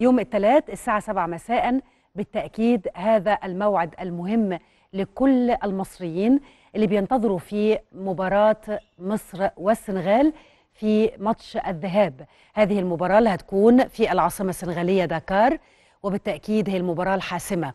يوم الثلاث الساعة 7 مساء بالتأكيد هذا الموعد المهم لكل المصريين اللي بينتظروا في مباراة مصر والسنغال في ماتش الذهاب هذه المباراة اللي هتكون في العاصمة السنغالية داكار وبالتأكيد هي المباراة الحاسمة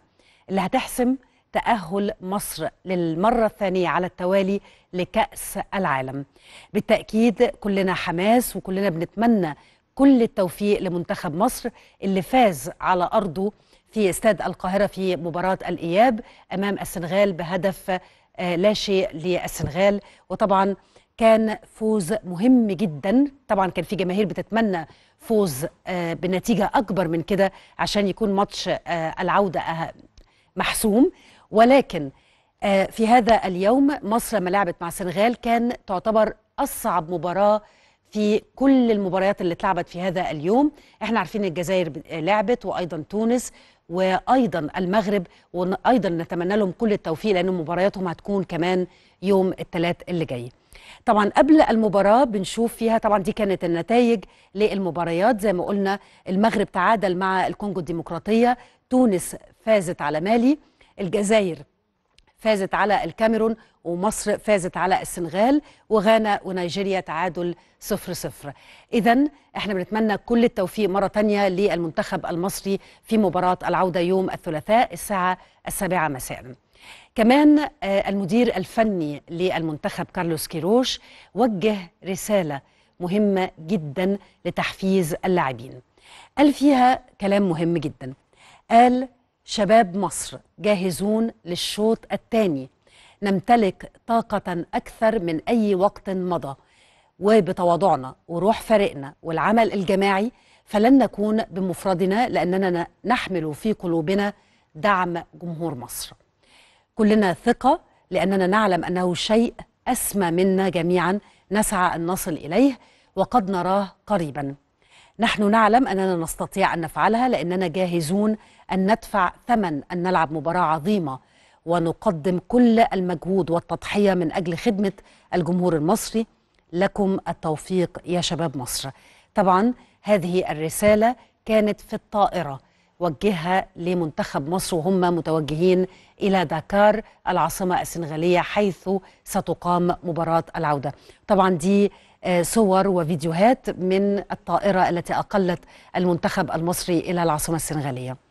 اللي هتحسم تأهل مصر للمرة الثانية على التوالي لكأس العالم بالتأكيد كلنا حماس وكلنا بنتمنى كل التوفيق لمنتخب مصر اللي فاز على أرضه في استاد القاهرة في مباراة الإياب أمام السنغال بهدف آه، لا شيء للسنغال وطبعا كان فوز مهم جدا طبعا كان في جماهير بتتمنى فوز آه، بنتيجة أكبر من كده عشان يكون ماتش آه، العودة محسوم ولكن في هذا اليوم مصر لما لعبت مع السنغال كان تعتبر أصعب مباراة في كل المباريات اللي اتلعبت في هذا اليوم احنا عارفين الجزائر لعبت وايضا تونس وايضا المغرب وايضا نتمنى لهم كل التوفيق لان مبارياتهم هتكون كمان يوم الثلاث اللي جاي طبعا قبل المباراه بنشوف فيها طبعا دي كانت النتائج للمباريات زي ما قلنا المغرب تعادل مع الكونغو الديمقراطيه تونس فازت على مالي الجزائر فازت على الكاميرون ومصر فازت على السنغال وغانا ونيجيريا تعادل 0 0 إذا احنا بنتمنى كل التوفيق مرة تانية للمنتخب المصري في مباراة العودة يوم الثلاثاء الساعة السابعة مساء كمان آه، المدير الفني للمنتخب كارلوس كيروش وجه رسالة مهمة جدا لتحفيز اللاعبين قال فيها كلام مهم جدا قال شباب مصر جاهزون للشوط الثاني نمتلك طاقة أكثر من أي وقت مضى وبتواضعنا وروح فريقنا والعمل الجماعي فلن نكون بمفردنا لأننا نحمل في قلوبنا دعم جمهور مصر كلنا ثقة لأننا نعلم أنه شيء أسمى منا جميعا نسعى أن نصل إليه وقد نراه قريبا نحن نعلم أننا نستطيع أن نفعلها لأننا جاهزون أن ندفع ثمن أن نلعب مباراة عظيمة ونقدم كل المجهود والتضحية من أجل خدمة الجمهور المصري لكم التوفيق يا شباب مصر طبعا هذه الرسالة كانت في الطائرة وجهها لمنتخب مصر وهم متوجهين إلى داكار العاصمة السنغالية حيث ستقام مباراة العودة طبعا دي آه، صور وفيديوهات من الطائرة التي أقلت المنتخب المصري إلى العاصمة السنغالية